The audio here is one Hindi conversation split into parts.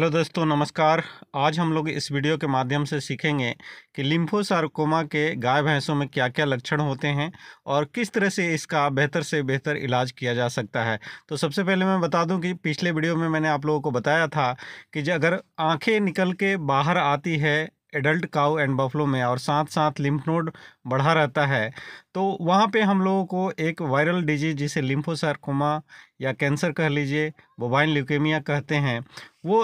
हेलो दोस्तों नमस्कार आज हम लोग इस वीडियो के माध्यम से सीखेंगे कि लिम्फोसार्कोमा के गाय भैंसों में क्या क्या लक्षण होते हैं और किस तरह से इसका बेहतर से बेहतर इलाज किया जा सकता है तो सबसे पहले मैं बता दूं कि पिछले वीडियो में मैंने आप लोगों को बताया था कि अगर आंखें निकल के बाहर आती है एडल्ट काउ एंड बफलो में और साथ साथ लिम्फ नोड बढ़ा रहता है तो वहाँ पे हम लोगों को एक वायरल डिजीज जिसे लिम्फोसारकोमा या कैंसर कह लीजिए बोबाइन ल्यूकेमिया कहते हैं वो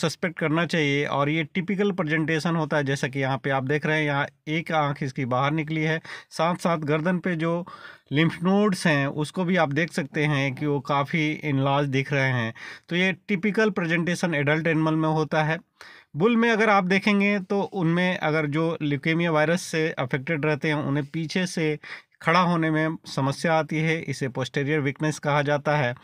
सस्पेक्ट करना चाहिए और ये टिपिकल प्रेजेंटेशन होता है जैसा कि यहाँ पे आप देख रहे हैं यहाँ एक आँख इसकी बाहर निकली है साथ साथ गर्दन पर जो लिम्फ नोड्स हैं उसको भी आप देख सकते हैं कि वो काफ़ी इनलाज दिख रहे हैं तो ये टिपिकल प्रजेंटेशन एडल्ट एनिमल में होता है बुल में अगर आप देखेंगे तो उनमें अगर जो ल्यूकेमिया वायरस से अफेक्टेड रहते हैं उन्हें पीछे से खड़ा होने में समस्या आती है इसे पोस्टेरियर वीकनेस कहा जाता है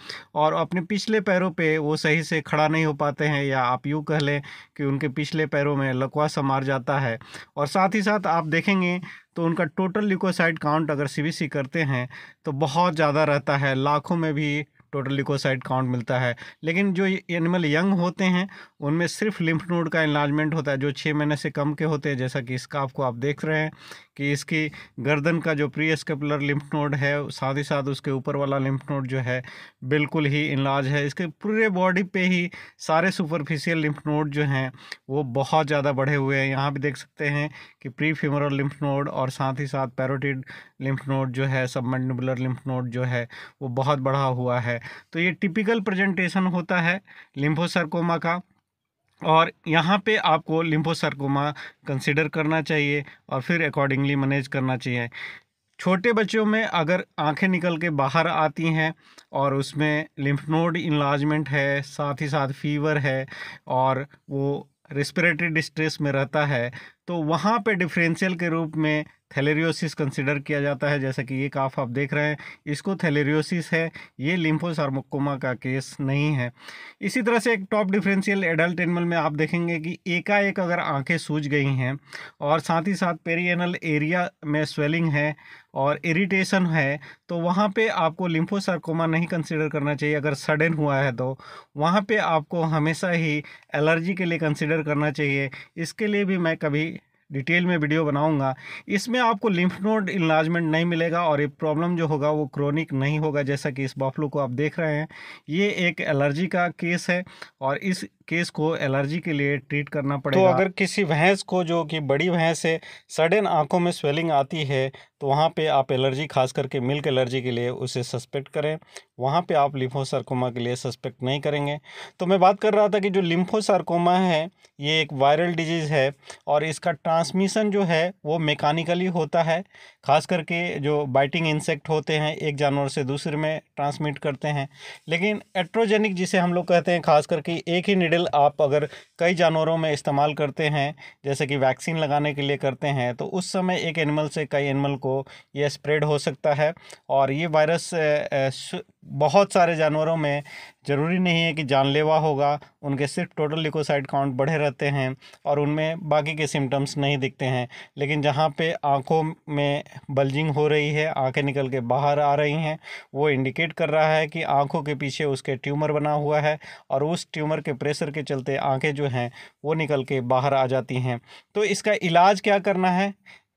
और अपने पिछले पैरों पे वो सही से खड़ा नहीं हो पाते हैं या आप यूँ कह लें कि उनके पिछले पैरों में लकवासा मार जाता है और साथ ही साथ आप देखेंगे तो उनका टोटल ल्यूकोसाइड काउंट अगर सी करते हैं तो बहुत ज़्यादा रहता है लाखों में भी टोटल लिकोसाइड काउंट मिलता है लेकिन जो एनिमल यंग होते हैं उनमें सिर्फ लिम्फ नोड का इलाजमेंट होता है जो छः महीने से कम के होते हैं जैसा कि इसका आपको आप देख रहे हैं कि इसकी गर्दन का जो प्री स्केपुलर लिम्फ नोड है साथ ही साथ उसके ऊपर वाला लिम्फ नोड जो है बिल्कुल ही इलाज है इसके पूरे बॉडी पे ही सारे सुपरफिशियल लिम्फ नोड जो हैं वो बहुत ज़्यादा बढ़े हुए हैं यहाँ भी देख सकते हैं कि प्री फ्यूमरल लिम्फ नोड और साथ ही साथ पैरोटिड लिम्फ नोड जो है सबमंडबुलर लिम्फ नोड जो है वो बहुत बढ़ा हुआ है तो ये टिपिकल प्रजेंटेशन होता है लिम्फोसर्कोमा का और यहाँ पे आपको लिम्फोसर्कोमा कंसिडर करना चाहिए और फिर अकॉर्डिंगली मैनेज करना चाहिए छोटे बच्चों में अगर आंखें निकल के बाहर आती हैं और उसमें लिम्फ नोड इन्लाजमेंट है साथ ही साथ फीवर है और वो रेस्पिरेटरी डिस्ट्रेस में रहता है तो वहाँ पे डिफरेंशियल के रूप में थैलेरियोसिस कंसिडर किया जाता है जैसा कि ये काफ आप देख रहे हैं इसको थैलेरियोसिस है ये लिम्फोसार्मोकोमा का केस नहीं है इसी तरह से एक टॉप डिफरेंशियल एडल्ट एनिमल में आप देखेंगे कि एकाएक अगर आंखें सूज गई हैं और साथ ही साथ पेरियनल एरिया में स्वेलिंग है और इरिटेशन है तो वहाँ पे आपको लिम्फोसार्कोमा नहीं कंसिडर करना चाहिए अगर सडन हुआ है तो वहाँ पे आपको हमेशा ही एलर्जी के लिए कंसिडर करना चाहिए इसके लिए भी मैं कभी डिटेल में वीडियो बनाऊंगा इसमें आपको लिम्फ नोड इलाजमेंट नहीं मिलेगा और ये प्रॉब्लम जो होगा वो क्रॉनिक नहीं होगा जैसा कि इस बाफलो को आप देख रहे हैं ये एक एलर्जी का केस है और इस केस को एलर्जी के लिए ट्रीट करना तो पड़ेगा तो अगर किसी भैंस को जो कि बड़ी भैंस है सडन आंखों में स्वेलिंग आती है तो वहाँ पे आप एलर्जी खास करके मिल्क एलर्जी के लिए उसे सस्पेक्ट करें वहाँ पे आप लिम्फोसार्कोमा के लिए सस्पेक्ट नहीं करेंगे तो मैं बात कर रहा था कि जो लिम्फोसार्कोमा है ये एक वायरल डिजीज़ है और इसका ट्रांसमिशन जो है वो मेकानिकली होता है खास करके जो बाइटिंग इंसेक्ट होते हैं एक जानवर से दूसरे में ट्रांसमिट करते हैं लेकिन एट्रोजेनिक जिसे हम लोग कहते हैं खास करके एक ही नीडल आप अगर कई जानवरों में इस्तेमाल करते हैं जैसे कि वैक्सीन लगाने के लिए करते हैं तो उस समय एक एनिमल से कई एनिमल को ये स्प्रेड हो सकता है और ये वायरस बहुत सारे जानवरों में ज़रूरी नहीं है कि जानलेवा होगा उनके सिर्फ टोटल लिकोसाइड काउंट बढ़े रहते हैं और उनमें बाकी के सिम्टम्स नहीं दिखते हैं लेकिन जहाँ पे आँखों में बल्जिंग हो रही है आंखें निकल के बाहर आ रही हैं वो इंडिकेट कर रहा है कि आँखों के पीछे उसके ट्यूमर बना हुआ है और उस ट्यूमर के प्रेशर के चलते आँखें जो हैं वो निकल के बाहर आ जाती हैं तो इसका इलाज क्या करना है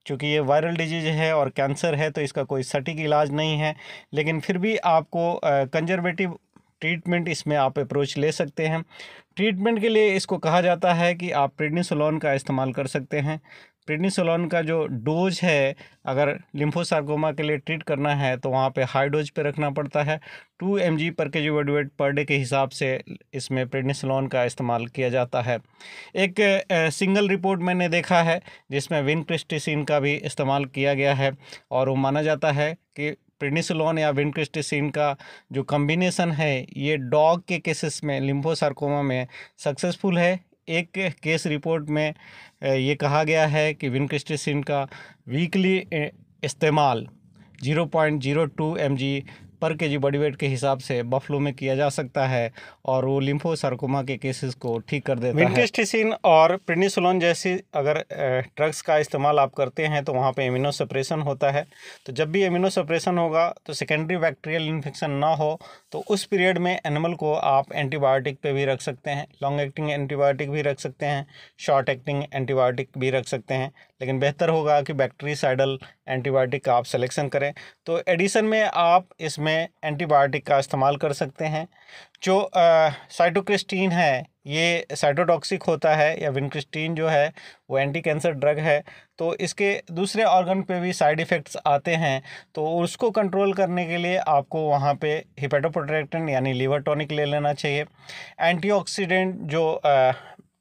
चूँकि ये वायरल डिजीज़ है और कैंसर है तो इसका कोई सटीक इलाज नहीं है लेकिन फिर भी आपको कंजर्वेटिव ट्रीटमेंट इसमें आप अप्रोच ले सकते हैं ट्रीटमेंट के लिए इसको कहा जाता है कि आप प्रेडनिसोलोन का इस्तेमाल कर सकते हैं प्रिनिसोलॉन का जो डोज है अगर लिम्फोसार्कोमा के लिए ट्रीट करना है तो वहाँ पे हाई डोज पे रखना पड़ता है टू एम जी पर के जी वेडवेट पर डे के हिसाब से इसमें प्रेडनिसलोन का इस्तेमाल किया जाता है एक सिंगल रिपोर्ट मैंने देखा है जिसमें विन क्रिस्टिसिन का भी इस्तेमाल किया गया है और वो माना जाता है कि प्रिनिसलोन या विनक्रिस्टिसिन का जो कम्बिनेसन है ये डॉग के केसेस में लिम्फोसार्कोमा में सक्सेसफुल है एक केस रिपोर्ट में ये कहा गया है कि विनक्रिस्टिसिन का वीकली इस्तेमाल 0.02 point zero two M G पर के जी बॉडी वेट के हिसाब से बफलो में किया जा सकता है और वो सरकोमा के केसेस को ठीक कर देता है और प्रिनिसोलोन जैसी अगर ड्रग्स का इस्तेमाल आप करते हैं तो वहाँ पे इम्यूनो सप्रेशन होता है तो जब भी इम्यूनो सप्रेशन होगा तो सेकेंडरी बैक्टीरियल इन्फेक्शन ना हो तो उस पीरियड में एनिमल को आप एंटीबायोटिक पर भी रख सकते हैं लॉन्ग एक्टिंग एंटीबायोटिक भी रख सकते हैं शॉर्ट एक्टिंग एंटीबायोटिक भी रख सकते हैं लेकिन बेहतर होगा कि बैक्टीरियसाइडल एंटीबायोटिक का आप सिलेक्शन करें तो एडिशन में आप इसमें एंटीबायोटिक का इस्तेमाल कर सकते हैं जो साइटोक्रिस्टीन है ये साइटोटॉक्सिक होता है या विनक्रिस्टीन जो है वो एंटी कैंसर ड्रग है तो इसके दूसरे ऑर्गन पे भी साइड इफ़ेक्ट्स आते हैं तो उसको कंट्रोल करने के लिए आपको वहाँ पे हिपेटोप्रोटेक्टेंट यानी लीवर टॉनिक ले लेना चाहिए एंटीऑक्सीडेंट जो आ,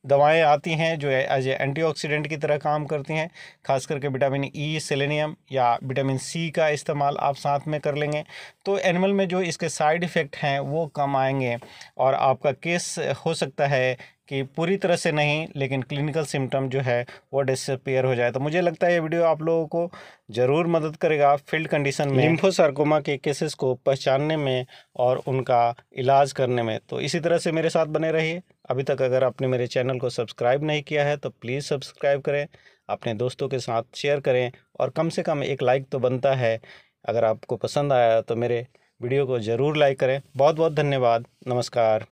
दवाएं आती हैं जो एज ए एंटीऑक्सीडेंट की तरह काम करती हैं खास करके विटामिन ई e, सेलेनियम या विटामिन सी का इस्तेमाल आप साथ में कर लेंगे तो एनिमल में जो इसके साइड इफ़ेक्ट हैं वो कम आएंगे और आपका केस हो सकता है कि पूरी तरह से नहीं लेकिन क्लिनिकल सिम्टम जो है वो डिसअपेयर हो जाए तो मुझे लगता है ये वीडियो आप लोगों को ज़रूर मदद करेगा फील्ड कंडीशन में लिम्फोसार्कोमा के केसेस को पहचानने में और उनका इलाज करने में तो इसी तरह से मेरे साथ बने रहिए अभी तक अगर आपने मेरे चैनल को सब्सक्राइब नहीं किया है तो प्लीज़ सब्सक्राइब करें अपने दोस्तों के साथ शेयर करें और कम से कम एक लाइक तो बनता है अगर आपको पसंद आया तो मेरे वीडियो को ज़रूर लाइक करें बहुत बहुत धन्यवाद नमस्कार